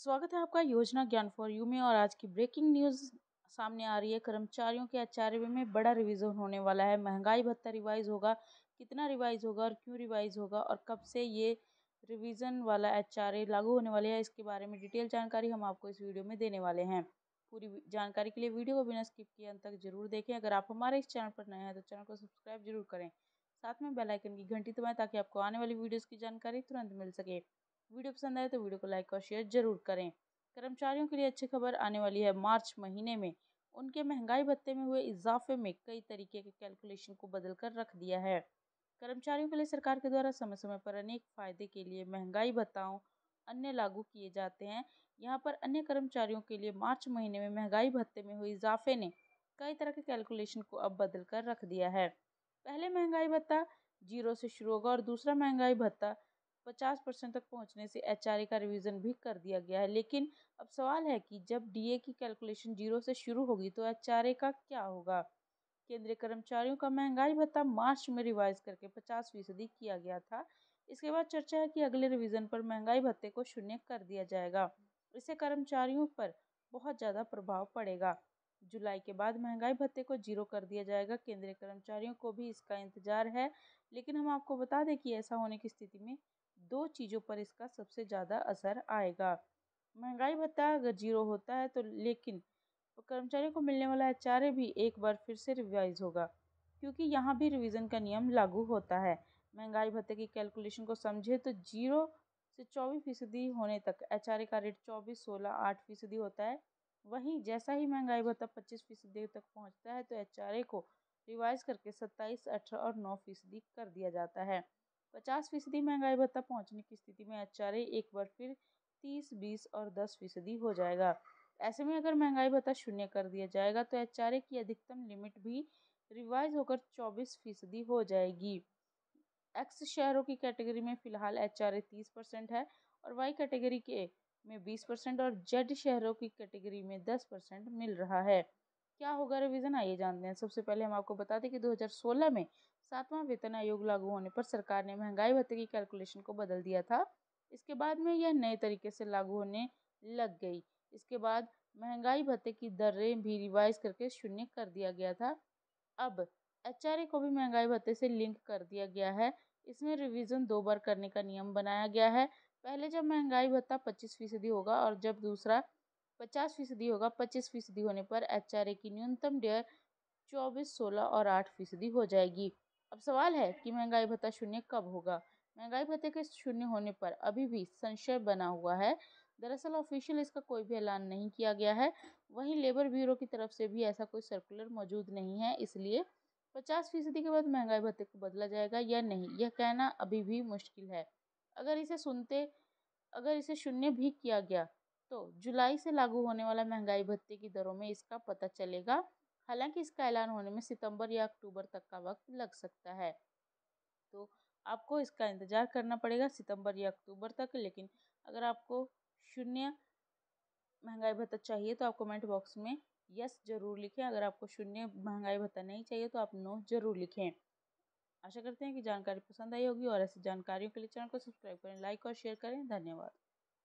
स्वागत है आपका योजना ज्ञान फॉर यू में और आज की ब्रेकिंग न्यूज़ सामने आ रही है कर्मचारियों के आचार्य में बड़ा रिवीजन होने वाला है महंगाई भत्ता रिवाइज होगा कितना रिवाइज होगा और क्यों रिवाइज होगा और कब से ये रिवीजन वाला एच लागू होने वाले है इसके बारे में डिटेल जानकारी हम आपको इस वीडियो में देने वाले हैं पूरी जानकारी के लिए वीडियो को बिना स्किप किए अंत तक जरूर देखें अगर आप हमारे इस चैनल पर नए हैं तो चैनल को सब्सक्राइब जरूर करें साथ में बेल आइकन की घंटी दबाएं ताकि आपको आने वाली वीडियोस की जानकारी तुरंत मिल सके वीडियो पसंद आए तो वीडियो को लाइक और शेयर जरूर करें कर्मचारियों के लिए अच्छी खबर आने वाली है मार्च महीने में उनके महंगाई भत्ते में हुए इजाफे में कई तरीके के कैलकुलेशन को बदल कर रख दिया है कर्मचारियों के लिए सरकार के द्वारा समय समय पर अनेक फायदे के लिए महंगाई भत्ताओं अन्य लागू किए जाते हैं यहाँ पर अन्य कर्मचारियों के लिए मार्च महीने में महंगाई भत्ते में हुए इजाफे ने कई तरह के कैलकुलेशन को अब बदल कर रख दिया है पहले महंगाई भत्ता जीरो से शुरू होगा और दूसरा महंगाई भत्ता पचास परसेंट तक पहुंचने से एच का रिवीजन भी कर दिया गया है लेकिन अब सवाल है कि जब डीए की कैलकुलेशन जीरो से शुरू होगी तो एच का क्या होगा केंद्रीय कर्मचारियों का महंगाई भत्ता मार्च में रिवाइज करके पचास फीसदी किया गया था इसके बाद चर्चा है कि अगले रिवीजन पर महंगाई भत्ते को शून्य कर दिया जाएगा इससे कर्मचारियों पर बहुत ज़्यादा प्रभाव पड़ेगा जुलाई के बाद महंगाई भत्ते को जीरो कर दिया जाएगा केंद्रीय कर्मचारियों को भी इसका इंतजार है लेकिन हम आपको बता दें कि ऐसा होने की स्थिति में दो चीज़ों पर इसका सबसे ज़्यादा असर आएगा महंगाई भत्ता अगर जीरो होता है तो लेकिन कर्मचारियों को मिलने वाला एच भी एक बार फिर से रिवाइज होगा क्योंकि यहाँ भी रिवीजन का नियम लागू होता है महंगाई भत्ते की कैलकुलेशन को समझे तो जीरो से चौबीस फीसदी होने तक एच का रेट चौबीस सोलह आठ फीसदी होता है वहीं जैसा ही महंगाई भत्ता पच्चीस फीसदी तक पहुँचता है तो एच को रिवाइज करके सत्ताईस अठारह और नौ फीसदी कर दिया जाता है पचास फीसदी महंगाई भत्ता पहुंचने की स्थिति में एचआरए एक बार फिर तीस बीस और दस फीसदी हो जाएगा ऐसे में अगर महंगाई भत्ता शून्य कर दिया जाएगा तो एचआरए की अधिकतम लिमिट भी रिवाइज होकर चौबीस फीसदी हो जाएगी एक्स शहरों की कैटेगरी में फिलहाल एच आर तीस परसेंट है और वाई कैटेगरी के में बीस परसेंट और जेड शहरों की कैटेगरी में दस परसेंट मिल रहा है क्या होगा रिवीजन आइए जानते हैं सबसे पहले हम आपको बता दें कि 2016 में सातवां वेतन आयोग लागू होने पर सरकार ने महंगाई भत्ते की कैलकुलेशन को बदल दिया था इसके बाद में यह नए तरीके से लागू होने लग गई इसके बाद महंगाई भत्ते की दरें भी रिवाइज करके शून्य कर दिया गया था अब एच को भी महंगाई भत्ते से लिंक कर दिया गया है इसमें रिवीजन दो बार करने का नियम बनाया गया है पहले जब महंगाई भत्ता पच्चीस फीसदी होगा और जब दूसरा पचास फीसदी होगा पच्चीस फीसदी होने पर एच की न्यूनतम डेयर चौबीस सोलह और आठ फीसदी हो जाएगी अब सवाल है कि महंगाई भत्ता शून्य कब होगा महंगाई भत्ते के शून्य होने पर अभी भी संशय बना हुआ है दरअसल ऑफिशियल इसका कोई भी ऐलान नहीं किया गया है वहीं लेबर ब्यूरो की तरफ से भी ऐसा कोई सर्कुलर मौजूद नहीं है इसलिए पचास फीसदी के बाद महंगाई भत्ते को बदला जाएगा या नहीं यह कहना अभी भी मुश्किल है अगर इसे सुनते अगर इसे शून्य भी किया गया तो जुलाई से लागू होने वाला महंगाई भत्ते की दरों में इसका पता चलेगा हालांकि इसका ऐलान होने में सितंबर या अक्टूबर तक का वक्त लग सकता है तो आपको इसका इंतज़ार करना पड़ेगा सितंबर या अक्टूबर तक लेकिन अगर आपको शून्य महंगाई भत्ता चाहिए तो आप कमेंट बॉक्स में यस ज़रूर लिखें अगर आपको शून्य महंगाई भत्ता नहीं चाहिए तो आप नो ज़रूर लिखें आशा करते हैं कि जानकारी पसंद आई होगी और ऐसी जानकारियों के लिए चैनल को सब्सक्राइब करें लाइक और शेयर करें धन्यवाद